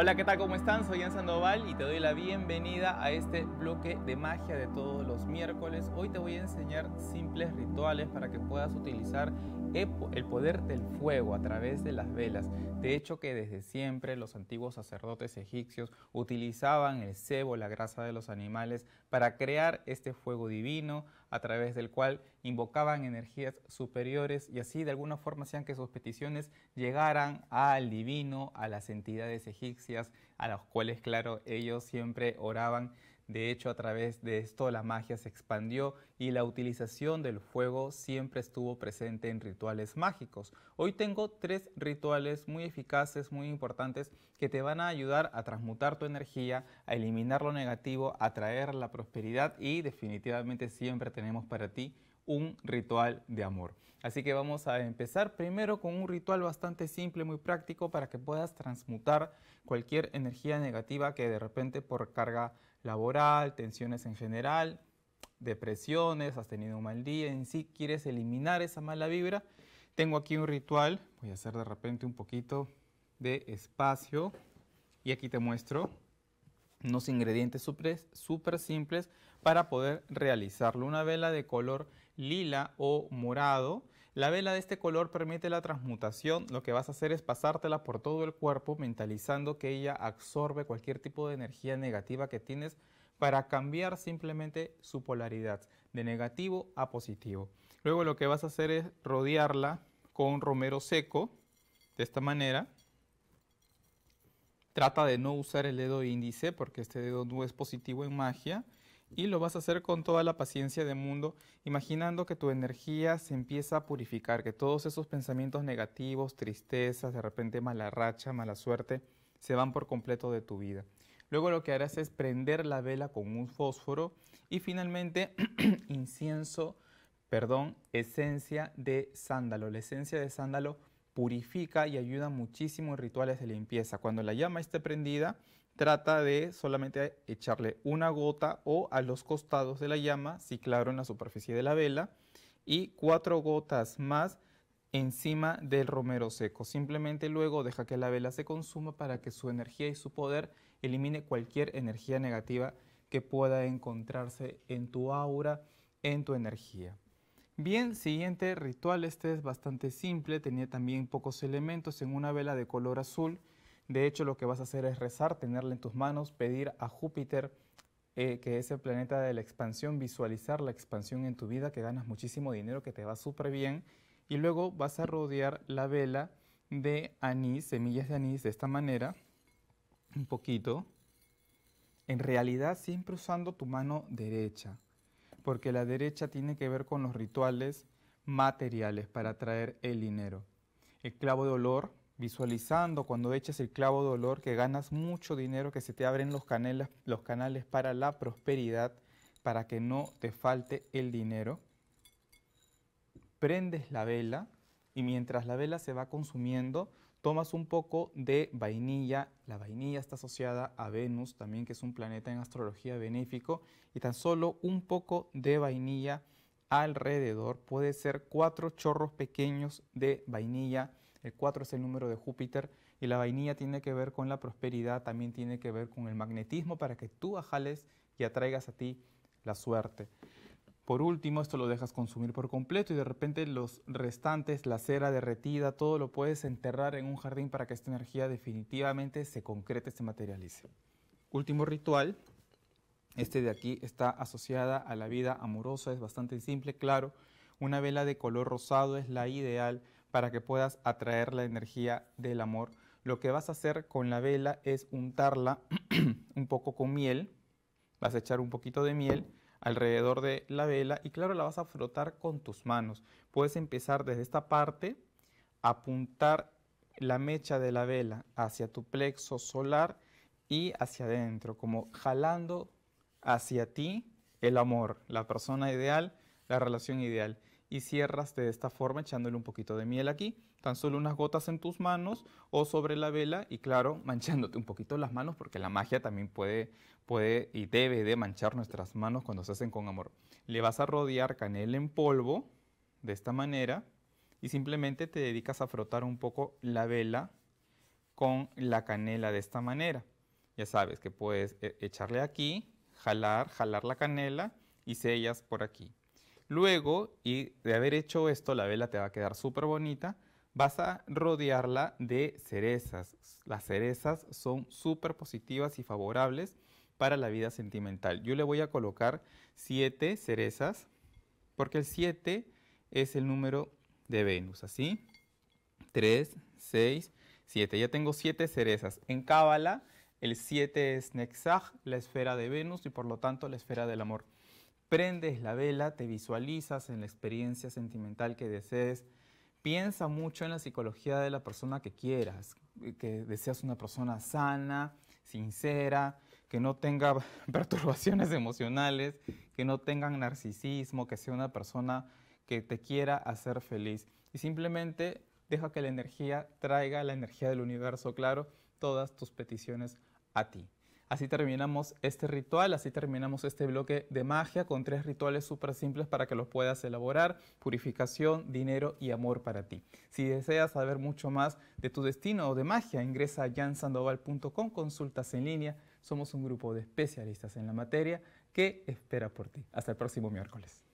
Hola, ¿qué tal? ¿Cómo están? Soy Ian Sandoval y te doy la bienvenida a este bloque de magia de todos los miércoles. Hoy te voy a enseñar simples rituales para que puedas utilizar el poder del fuego a través de las velas. De hecho que desde siempre los antiguos sacerdotes egipcios utilizaban el cebo, la grasa de los animales, para crear este fuego divino, a través del cual invocaban energías superiores y así de alguna forma hacían que sus peticiones llegaran al divino, a las entidades egipcias, a las cuales, claro, ellos siempre oraban de hecho, a través de esto la magia se expandió y la utilización del fuego siempre estuvo presente en rituales mágicos. Hoy tengo tres rituales muy eficaces, muy importantes, que te van a ayudar a transmutar tu energía, a eliminar lo negativo, a traer la prosperidad y definitivamente siempre tenemos para ti un ritual de amor. Así que vamos a empezar primero con un ritual bastante simple, muy práctico, para que puedas transmutar cualquier energía negativa que de repente por carga laboral, tensiones en general, depresiones, has tenido un mal día, en sí quieres eliminar esa mala vibra, tengo aquí un ritual, voy a hacer de repente un poquito de espacio y aquí te muestro unos ingredientes súper simples para poder realizarlo. Una vela de color lila o morado la vela de este color permite la transmutación, lo que vas a hacer es pasártela por todo el cuerpo mentalizando que ella absorbe cualquier tipo de energía negativa que tienes para cambiar simplemente su polaridad de negativo a positivo. Luego lo que vas a hacer es rodearla con romero seco, de esta manera. Trata de no usar el dedo índice porque este dedo no es positivo en magia y lo vas a hacer con toda la paciencia del mundo, imaginando que tu energía se empieza a purificar, que todos esos pensamientos negativos, tristezas, de repente mala racha, mala suerte, se van por completo de tu vida. Luego lo que harás es prender la vela con un fósforo y finalmente incienso, perdón, esencia de sándalo. La esencia de sándalo purifica y ayuda muchísimo en rituales de limpieza. Cuando la llama esté prendida, Trata de solamente echarle una gota o a los costados de la llama, si claro, en la superficie de la vela, y cuatro gotas más encima del romero seco. Simplemente luego deja que la vela se consuma para que su energía y su poder elimine cualquier energía negativa que pueda encontrarse en tu aura, en tu energía. Bien, siguiente ritual, este es bastante simple, tenía también pocos elementos en una vela de color azul de hecho, lo que vas a hacer es rezar, tenerla en tus manos, pedir a Júpiter eh, que es el planeta de la expansión, visualizar la expansión en tu vida, que ganas muchísimo dinero, que te va súper bien. Y luego vas a rodear la vela de anís, semillas de anís, de esta manera, un poquito. En realidad siempre usando tu mano derecha, porque la derecha tiene que ver con los rituales materiales para traer el dinero. El clavo de olor visualizando cuando eches el clavo de dolor que ganas mucho dinero, que se te abren los, los canales para la prosperidad, para que no te falte el dinero. Prendes la vela y mientras la vela se va consumiendo, tomas un poco de vainilla. La vainilla está asociada a Venus, también que es un planeta en astrología benéfico, y tan solo un poco de vainilla alrededor. Puede ser cuatro chorros pequeños de vainilla el 4 es el número de Júpiter y la vainilla tiene que ver con la prosperidad, también tiene que ver con el magnetismo para que tú ajales y atraigas a ti la suerte. Por último, esto lo dejas consumir por completo y de repente los restantes, la cera derretida, todo lo puedes enterrar en un jardín para que esta energía definitivamente se concrete, se materialice. Último ritual, este de aquí está asociada a la vida amorosa, es bastante simple, claro. Una vela de color rosado es la ideal para que puedas atraer la energía del amor. Lo que vas a hacer con la vela es untarla un poco con miel, vas a echar un poquito de miel alrededor de la vela y claro, la vas a frotar con tus manos. Puedes empezar desde esta parte, apuntar la mecha de la vela hacia tu plexo solar y hacia adentro, como jalando hacia ti el amor, la persona ideal, la relación ideal y cierras de esta forma echándole un poquito de miel aquí, tan solo unas gotas en tus manos o sobre la vela y claro, manchándote un poquito las manos porque la magia también puede, puede y debe de manchar nuestras manos cuando se hacen con amor. Le vas a rodear canela en polvo de esta manera y simplemente te dedicas a frotar un poco la vela con la canela de esta manera. Ya sabes que puedes eh, echarle aquí, jalar, jalar la canela y sellas por aquí. Luego, y de haber hecho esto, la vela te va a quedar súper bonita. Vas a rodearla de cerezas. Las cerezas son súper positivas y favorables para la vida sentimental. Yo le voy a colocar siete cerezas, porque el 7 es el número de Venus, así. tres, seis, siete. Ya tengo siete cerezas. En Cábala, el 7 es Nexag, la esfera de Venus, y por lo tanto la esfera del amor. Prendes la vela, te visualizas en la experiencia sentimental que desees, piensa mucho en la psicología de la persona que quieras, eh, que deseas una persona sana, sincera, que no tenga perturbaciones emocionales, que no tenga narcisismo, que sea una persona que te quiera hacer feliz. Y simplemente deja que la energía traiga la energía del universo, claro, todas tus peticiones a ti. Así terminamos este ritual, así terminamos este bloque de magia con tres rituales súper simples para que los puedas elaborar, purificación, dinero y amor para ti. Si deseas saber mucho más de tu destino o de magia, ingresa a jansandoval.com, consultas en línea, somos un grupo de especialistas en la materia que espera por ti. Hasta el próximo miércoles.